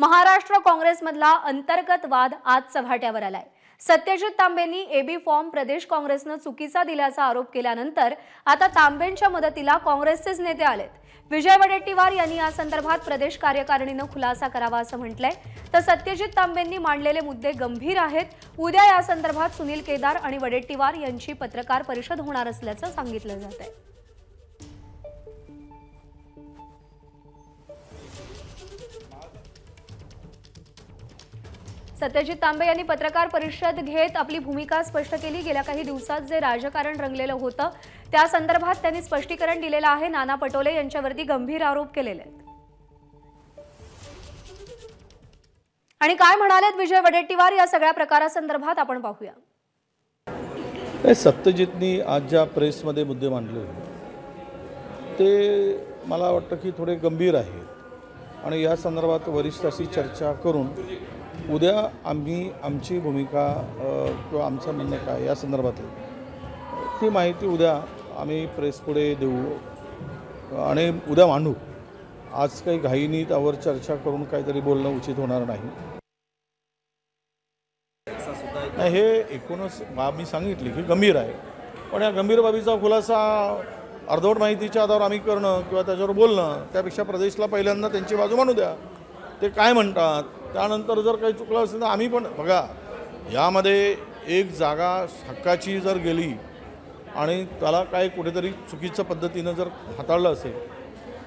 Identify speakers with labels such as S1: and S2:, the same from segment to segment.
S1: महाराष्ट्र काँग्रेसमधला अंतर्गत वाद आज चव्हाट्यावर आलाय सत्यजित तांबेंनी एबी फॉर्म प्रदेश काँग्रेसनं चुकीचा दिल्याचा आरोप केल्यानंतर आता तांबेंच्या मदतीला काँग्रेसचेच नेते आलेत विजय वडेट्टीवार यांनी या संदर्भात प्रदेश कार्यकारिणीनं खुलासा करावा असं म्हटलंय तर सत्यजित तांबेंनी मांडलेले मुद्दे गंभीर आहेत उद्या या संदर्भात सुनील केदार आणि वडेट्टीवार यांची पत्रकार परिषद होणार असल्याचं सांगितलं जात आहे सत्यजित तांबे यांनी पत्रकार परिषद घेत आपली भूमिका स्पष्ट केली गेल्या काही दिवसात जे राजकारण रंगलेलं होतं त्या संदर्भात त्यांनी स्पष्टीकरण दिलेलं आहे नाना पटोले यांच्यावरती गंभीर आरोप केलेले आहेत आणि काय म्हणालेत विजय वडेट्टीवार या सगळ्या प्रकारासंदर्भात आपण पाहूया
S2: सत्यजितनी आज ज्या प्रेसमध्ये मुद्दे मांडले ते मला वाटतं की थोडे गंभीर आहे आणि या संदर्भात वरिष्ठाशी चर्चा करून उद्या आम्ही आमची भूमिका किंवा आमचं म्हणणं काय या संदर्भातली ती माहिती उद्या आम्ही प्रेसपुढे देऊ आणि उद्या मांडू आज काही घाईनी त्यावर चर्चा करून काहीतरी बोलणं उचित होणार नाही हे एकूणच बाब मी सांगितली की गंभीर आहे पण या गंभीर बाबीचा खुलासा अर्धवट माहितीच्या आधारावर आम्ही करणं किंवा त्याच्यावर बोलणं त्यापेक्षा प्रदेशला पहिल्यांदा त्यांची बाजू मांडू द्या ते काय म्हणतात त्यानंतर जर काही चुकलं असेल तर आम्ही पण बघा यामध्ये एक जागा हक्काची जर गेली आणि त्याला काय कुठेतरी चुकीच्या पद्धतीनं जर हाताळलं असेल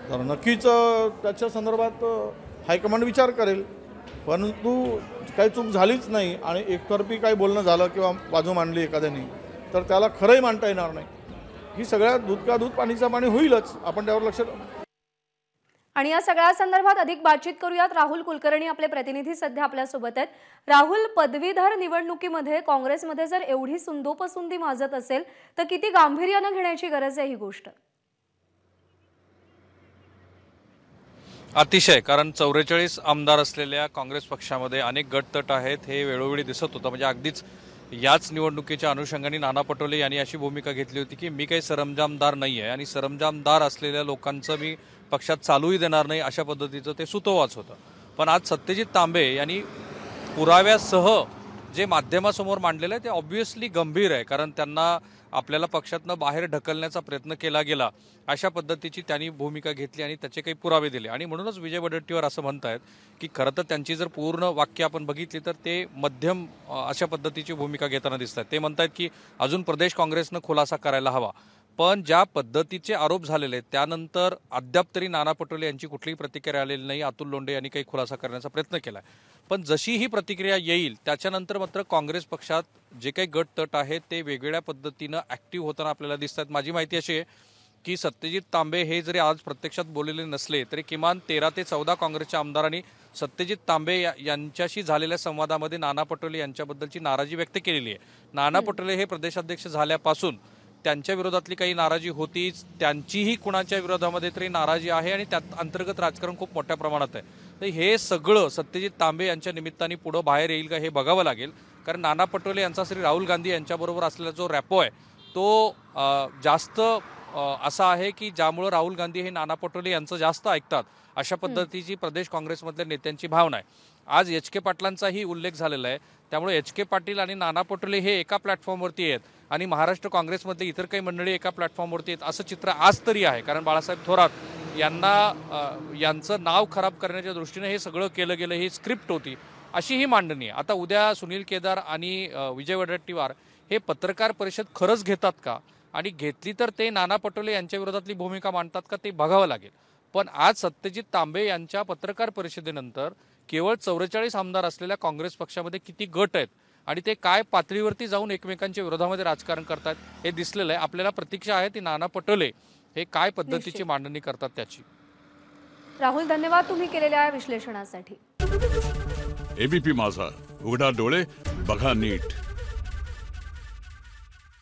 S2: तर नक्कीच त्याच्या संदर्भात हायकमांड विचार करेल परंतु काही चूक झालीच नाही आणि एकतर्फी काही बोलणं झालं किंवा बाजू मांडली एखाद्याने तर त्याला खरंही मांडता येणार नाही ही सगळ्या दूध का दूध पाणीचं पाणी होईलच आपण त्यावर लक्ष
S1: आणि या सगळ्या संदर्भात अधिक बातचीत करूयात राहुल कुलकर्णी आपले प्रतिनिधी सध्या सोबत आहेत राहुल पदवीधर निवडणुकीमध्ये काँग्रेसमध्ये जर एवढी सुंदोपसुंदी माजत असेल तर किती गांभीर्यानं घेण्याची गरज आहे ही गोष्ट
S3: अतिशय कारण चौवेचाळीस आमदार असलेल्या काँग्रेस पक्षामध्ये अनेक गटतट आहेत हे वेळोवेळी दिसत होतं म्हणजे अगदीच याच निवडणुकीच्या अनुषंगाने नाना पटोले यांनी अशी भूमिका घेतली होती की मी काही सरंजामदार नाही आहे आणि सरंजामदार असलेल्या लोकांचं मी पक्षात चालूही देणार नाही अशा पद्धतीचं ते सुतोवाच होतं पण आज सत्यजित तांबे यांनी पुराव्यासह जे माध्यमासमोर मांडलेलं आहे ते ऑब्व्हियसली गंभीर आहे कारण त्यांना आपल्याला पक्षातनं बाहेर ढकलण्याचा प्रयत्न केला गेला अशा पद्धतीची त्यांनी भूमिका घेतली आणि त्याचे काही पुरावे दिले आणि म्हणूनच विजय वडट्टीवर असं म्हणत आहेत की खरं तर त्यांची जर पूर्ण वाक्य आपण बघितली तर ते मध्यम अशा पद्धतीची भूमिका घेताना दिसत आहेत ते म्हणत आहेत की अजून प्रदेश काँग्रेसनं खुलासा करायला हवा पण ज्या पद्धतीचे आरोप झालेले आहेत त्यानंतर अद्याप तरी नाना पटोले यांची कुठलीही प्रतिक्रिया आलेली नाही अतुल लोंढे यांनी काही खुलासा करण्याचा प्रयत्न केला पण जशी ही प्रतिक्रिया येईल त्याच्यानंतर मात्र काँग्रेस पक्षात जे काही गट तट आहेत ते वेगवेगळ्या पद्धतीनं ॲक्टिव्ह होताना आपल्याला दिसतात माझी माहिती अशी आहे की सत्यजित तांबे हे जरी आज प्रत्यक्षात बोललेले नसले तरी किमान तेरा ते चौदा काँग्रेसच्या आमदारांनी सत्यजित तांबे यांच्याशी झालेल्या संवादामध्ये नाना पटोले यांच्याबद्दलची नाराजी व्यक्त केलेली आहे नाना पटोले हे प्रदेशाध्यक्ष झाल्यापासून त्यांच्या विरोधातली काही नाराजी होतीच त्यांचीही कुणाच्या विरोधामध्ये तरी नाराजी आहे आणि त्यात अंतर्गत राजकारण खूप मोठ्या प्रमाणात आहे तर हे सगळं सत्यजित तांबे यांच्या निमित्ताने पुढं बाहेर येईल का हे बघावं लागेल कारण नाना पटोले यांचा श्री राहुल गांधी यांच्याबरोबर असलेला जो रॅपो आहे तो जास्त असा आहे की ज्यामुळं राहुल गांधी हे नाना पटोले यांचं जास्त ऐकतात अशा पद्धतीची प्रदेश काँग्रेसमधल्या नेत्यांची भावना आहे आज एच के पाटलांचाही उल्लेख झालेला आहे त्यामुळे एच के पाटील आणि नाना पटोले हे एका प्लॅटफॉर्मवरती आहेत आणि महाराष्ट्र काँग्रेसमधले इतर काही मंडळी एका प्लॅटफॉर्मवरती आहेत असं चित्र आज तरी आहे कारण बाळासाहेब थोरात यांना यांचं नाव खराब करण्याच्या दृष्टीने हे सगळं केलं गेलं ही स्क्रिप्ट होती अशी ही मांडणी आता उद्या सुनील केदार आणि विजय वडट्टीवार हे पत्रकार परिषद खरंच घेतात का आणि घेतली तर ते नाना पटोले यांच्या विरोधातली भूमिका मांडतात का ते बघावं लागेल पण आज सत्यजित तांबे यांच्या पत्रकार परिषदेनंतर केवळ चौवेचाळीस आमदार असलेल्या काँग्रेस पक्षामध्ये किती गट आहेत आणि ते काय पातळीवरती जाऊन एकमेकांच्या विरोधामध्ये राजकारण करतात हे दिसलेलं आहे आपल्याला प्रतीक्षा आहे ती नाना पटोले हे काय पद्धतीची मांडणी करतात त्याची
S1: राहुल धन्यवाद तुम्ही केलेल्या विश्लेषणासाठी एबीपी माझा उघडा डोळे बघा नीट